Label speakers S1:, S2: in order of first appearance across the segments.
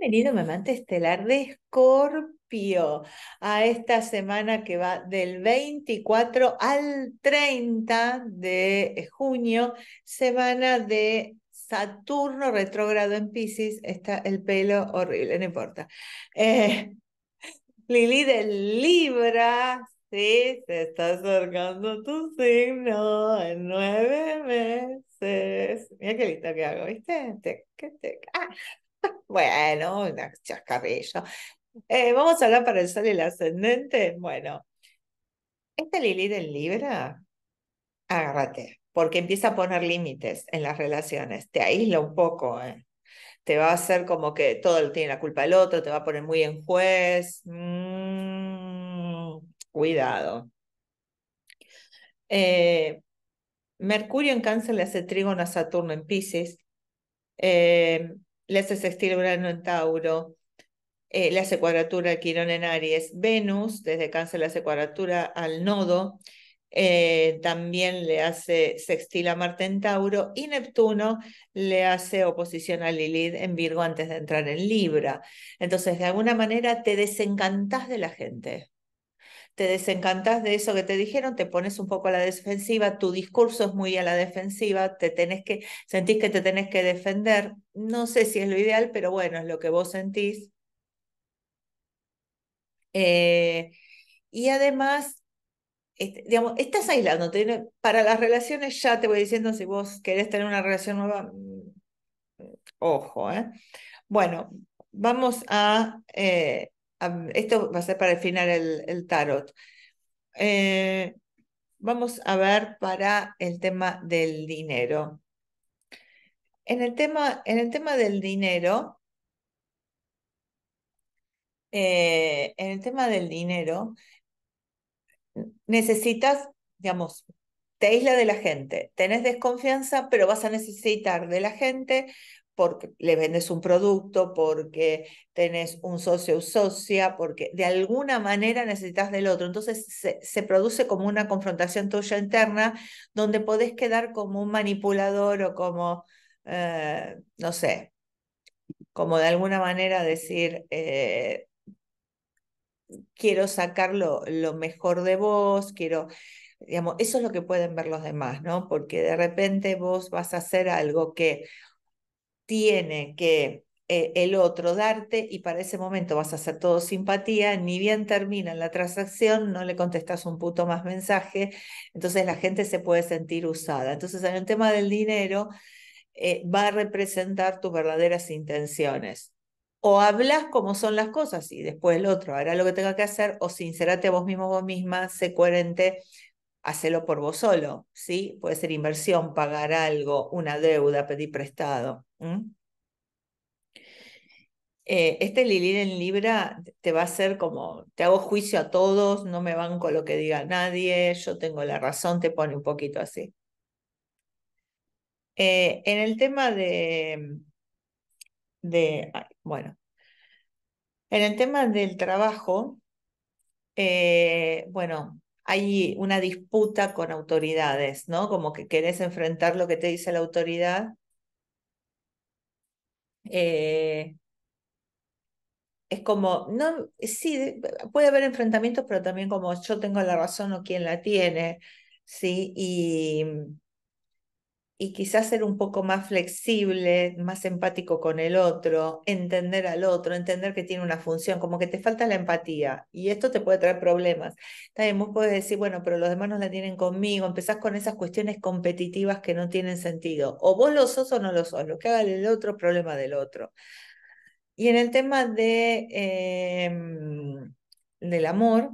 S1: Bienvenido, mamante estelar de Escorpio, a esta semana que va del 24 al 30 de junio, semana de Saturno retrógrado en Pisces. Está el pelo horrible, no importa. Eh, Lili de Libra. Sí, se está acercando tu signo en nueve meses. Mira qué lindo que hago, ¿viste? Tec, Ah, bueno, chascarrillo. Eh, vamos a hablar para el sol y el ascendente. Bueno, esta Lili en Libra, agárrate, porque empieza a poner límites en las relaciones. Te aísla un poco, eh. te va a hacer como que todo tiene la culpa el otro, te va a poner muy en juez. Mm, cuidado. Eh, Mercurio en cáncer le hace trígono a Saturno en Pisces. Eh, le hace sextil a Urano en Tauro, eh, le hace cuadratura a Quirón en Aries, Venus, desde Cáncer le hace cuadratura al nodo, eh, también le hace sextil a Marte en Tauro y Neptuno le hace oposición a Lilith en Virgo antes de entrar en Libra. Entonces, de alguna manera te desencantás de la gente te desencantas de eso que te dijeron, te pones un poco a la defensiva, tu discurso es muy a la defensiva, te tenés que, sentís que te tenés que defender. No sé si es lo ideal, pero bueno, es lo que vos sentís. Eh, y además, este, digamos, estás aislándote. Para las relaciones ya te voy diciendo, si vos querés tener una relación nueva, mm, mm, ojo, ¿eh? Bueno, vamos a... Eh, esto va a ser para el el, tarot. Eh, vamos a ver para el tema del dinero. En el tema, en el tema del dinero, eh, en el tema del dinero, necesitas, digamos, te aísla de la gente, tenés desconfianza, pero vas a necesitar de la gente porque le vendes un producto, porque tenés un socio o socia, porque de alguna manera necesitas del otro. Entonces se, produce como una confrontación tuya interna donde podés quedar como un manipulador o como, eh, no sé, como de alguna manera decir, eh, quiero sacar lo, lo mejor de vos, quiero digamos, eso es lo que pueden ver los demás, ¿no? Porque de repente vos vas a hacer algo que tiene que eh, el otro darte y para ese momento vas a hacer todo simpatía, ni bien termina la transacción, no le contestas un puto más mensaje, entonces la gente se puede sentir usada. Entonces en el tema del dinero eh, va a representar tus verdaderas intenciones. O hablas como son las cosas y después el otro hará lo que tenga que hacer o sincerate a vos mismo, vos misma, sé coherente, hacelo por vos solo, ¿sí? Puede ser inversión, pagar algo, una deuda, pedir prestado. ¿Mm? Eh, este Lilith en Libra te va a hacer como, te hago juicio a todos, no me van con lo que diga nadie, yo tengo la razón, te pone un poquito así. Eh, en el tema de, de bueno, en el tema del trabajo, eh, bueno, hay una disputa con autoridades, ¿no? Como que querés enfrentar lo que te dice la autoridad eh, es como, no, sí, puede haber enfrentamientos, pero también como yo tengo la razón o quien la tiene, ¿sí? Y, y quizás ser un poco más flexible, más empático con el otro, entender al otro, entender que tiene una función, como que te falta la empatía y esto te puede traer problemas. También vos puedes decir, bueno, pero los demás no la tienen conmigo, empezás con esas cuestiones competitivas que no tienen sentido. O vos lo sos o no lo sos, lo que haga el otro, problema del otro. Y en el tema de, em, del amor,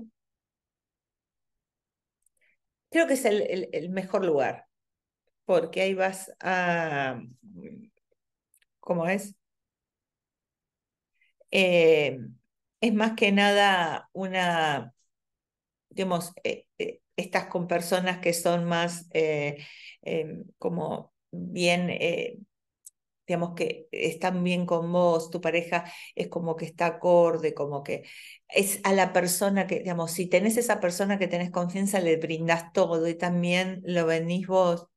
S1: creo que es el mejor lugar porque ahí vas a, ¿cómo es? Eh, es más que nada una, digamos, eh, eh, estás con personas que son más em, como bien digamos que están bien con vos, tu pareja es como que está acorde, como que es a la persona que, digamos, si tenés esa persona que tenés confianza, le brindás todo y también lo venís vos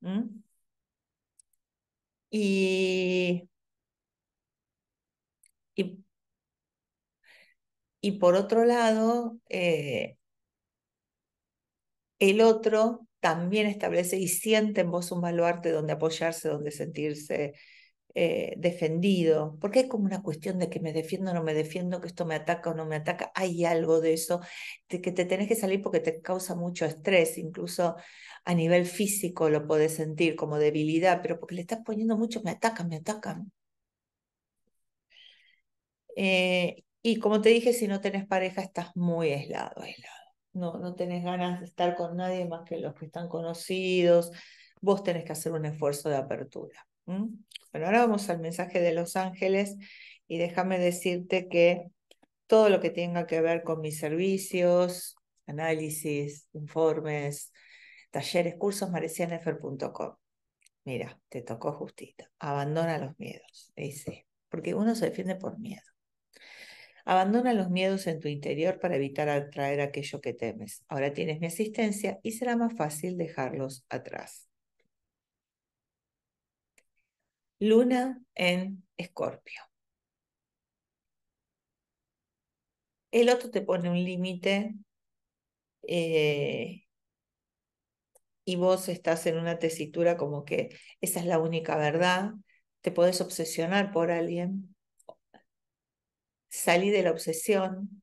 S1: y, y, y, por otro lado, eh, el otro también establece y siente en vos un baluarte donde apoyarse, donde sentirse eh, defendido, porque es como una cuestión de que me defiendo o no me defiendo, que esto me ataca o no me ataca, hay algo de eso, que te tenés que salir porque te causa mucho estrés, incluso a nivel físico lo podés sentir como debilidad, pero porque le estás poniendo mucho, me atacan, me atacan. Eh, y como te dije, si no tenés pareja, estás muy aislado, aislado. No, no tenés ganas de estar con nadie más que los que están conocidos. Vos tenés que hacer un esfuerzo de apertura. Bueno, ahora vamos al mensaje de los ángeles y déjame decirte que todo lo que tenga que ver con mis servicios, análisis, informes, talleres, cursos, marecianefer.com. Mira, te tocó justito. Abandona los miedos, dice, porque uno se defiende por miedo. Abandona los miedos en tu interior para evitar atraer aquello que temes. Ahora tienes mi asistencia y será más fácil dejarlos atrás. Luna en Escorpio. El otro te pone un límite eh, y vos estás en una tesitura como que esa es la única verdad, te podés obsesionar por alguien, salí de la obsesión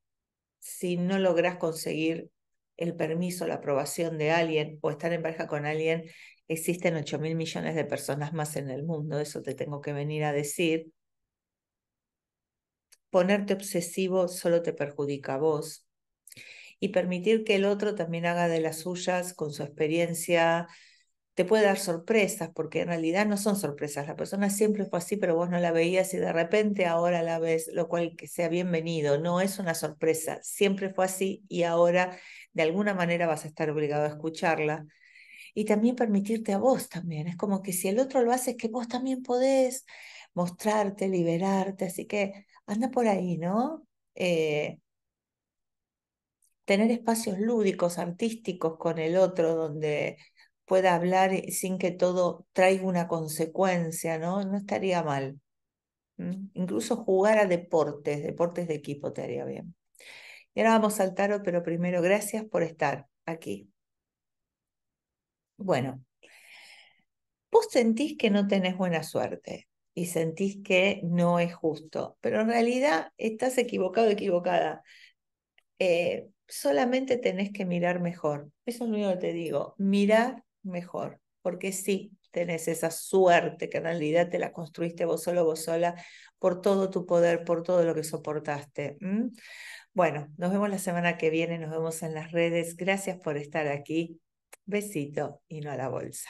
S1: si no logras conseguir el permiso, la aprobación de alguien o estar en pareja con alguien, existen 8 mil millones de personas más en el mundo, eso te tengo que venir a decir. Ponerte obsesivo solo te perjudica a vos. Y permitir que el otro también haga de las suyas con su experiencia, te puede dar sorpresas, porque en realidad no son sorpresas, la persona siempre fue así, pero vos no la veías y de repente ahora la ves, lo cual que sea bienvenido, no es una sorpresa, siempre fue así y ahora de alguna manera vas a estar obligado a escucharla. Y también permitirte a vos también, es como que si el otro lo hace, es que vos también podés mostrarte, liberarte, así que anda por ahí, ¿no? Eh, tener espacios lúdicos, artísticos con el otro, donde pueda hablar eh, sin que todo traiga una consecuencia, ¿no? No estaría mal. Incluso jugar a deportes, deportes de equipo te haría bien. Y ahora vamos al tarot, pero primero gracias por estar aquí. Bueno, vos sentís que no tenés buena suerte y sentís que no es justo, pero en realidad estás equivocado, equivocada. Eh, solamente tenés que mirar mejor. Eso es lo único que te digo. Mirar mejor, porque sí tenés esa suerte que en realidad te la construiste vos solo, vos sola, por todo tu poder, por todo lo que soportaste. Bueno, nos vemos la semana que viene, nos vemos en las redes. Gracias por estar aquí. Besito y no a la bolsa.